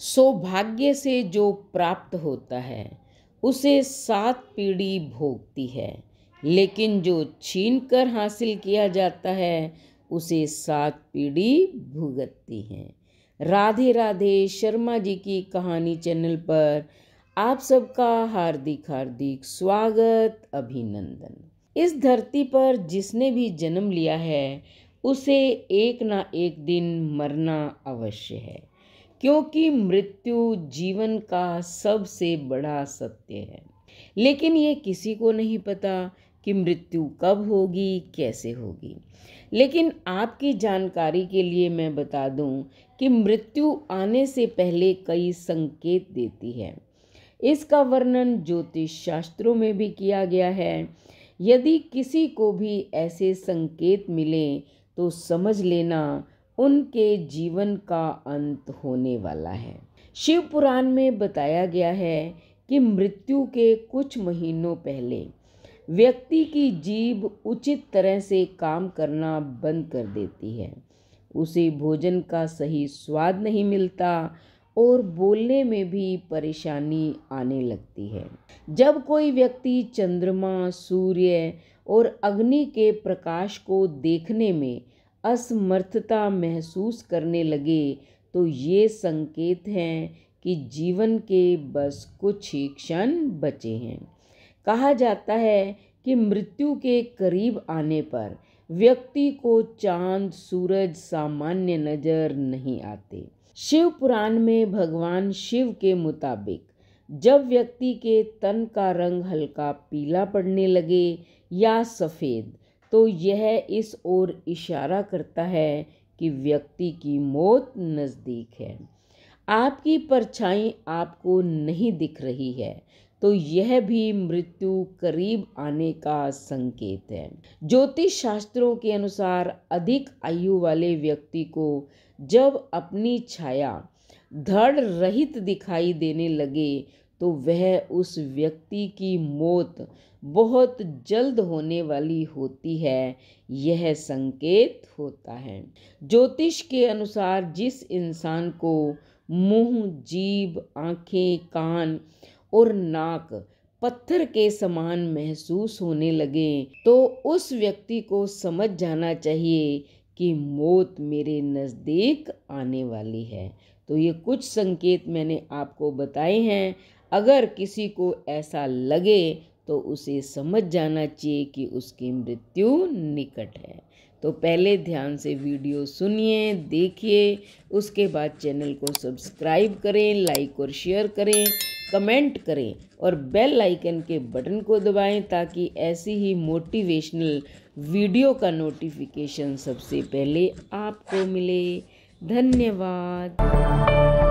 सौभाग्य से जो प्राप्त होता है उसे सात पीढ़ी भोगती है लेकिन जो छीन कर हासिल किया जाता है उसे सात पीढ़ी भुगतती है राधे राधे शर्मा जी की कहानी चैनल पर आप सबका हार्दिक हार्दिक स्वागत अभिनंदन इस धरती पर जिसने भी जन्म लिया है उसे एक ना एक दिन मरना अवश्य है क्योंकि मृत्यु जीवन का सबसे बड़ा सत्य है लेकिन ये किसी को नहीं पता कि मृत्यु कब होगी कैसे होगी लेकिन आपकी जानकारी के लिए मैं बता दूं कि मृत्यु आने से पहले कई संकेत देती है इसका वर्णन ज्योतिष शास्त्रों में भी किया गया है यदि किसी को भी ऐसे संकेत मिले तो समझ लेना उनके जीवन का अंत होने वाला है शिव पुराण में बताया गया है कि मृत्यु के कुछ महीनों पहले व्यक्ति की जीभ उचित तरह से काम करना बंद कर देती है उसे भोजन का सही स्वाद नहीं मिलता और बोलने में भी परेशानी आने लगती है जब कोई व्यक्ति चंद्रमा सूर्य और अग्नि के प्रकाश को देखने में असमर्थता महसूस करने लगे तो ये संकेत हैं कि जीवन के बस कुछ ही क्षण बचे हैं कहा जाता है कि मृत्यु के करीब आने पर व्यक्ति को चांद सूरज सामान्य नजर नहीं आते शिव पुराण में भगवान शिव के मुताबिक जब व्यक्ति के तन का रंग हल्का पीला पड़ने लगे या सफ़ेद तो यह इस ओर इशारा करता है कि व्यक्ति की मौत नज़दीक है आपकी परछाई आपको नहीं दिख रही है तो यह भी मृत्यु करीब आने का संकेत है ज्योतिष शास्त्रों के अनुसार अधिक आयु वाले व्यक्ति को जब अपनी छाया धड़ रहित दिखाई देने लगे तो वह उस व्यक्ति की मौत बहुत जल्द होने वाली होती है यह संकेत होता है ज्योतिष के अनुसार जिस इंसान को मुंह जीभ आंखें कान और नाक पत्थर के समान महसूस होने लगे तो उस व्यक्ति को समझ जाना चाहिए कि मौत मेरे नज़दीक आने वाली है तो ये कुछ संकेत मैंने आपको बताए हैं अगर किसी को ऐसा लगे तो उसे समझ जाना चाहिए कि उसकी मृत्यु निकट है तो पहले ध्यान से वीडियो सुनिए देखिए उसके बाद चैनल को सब्सक्राइब करें लाइक और शेयर करें कमेंट करें और बेल आइकन के बटन को दबाएं ताकि ऐसी ही मोटिवेशनल वीडियो का नोटिफिकेशन सबसे पहले आपको मिले धन्यवाद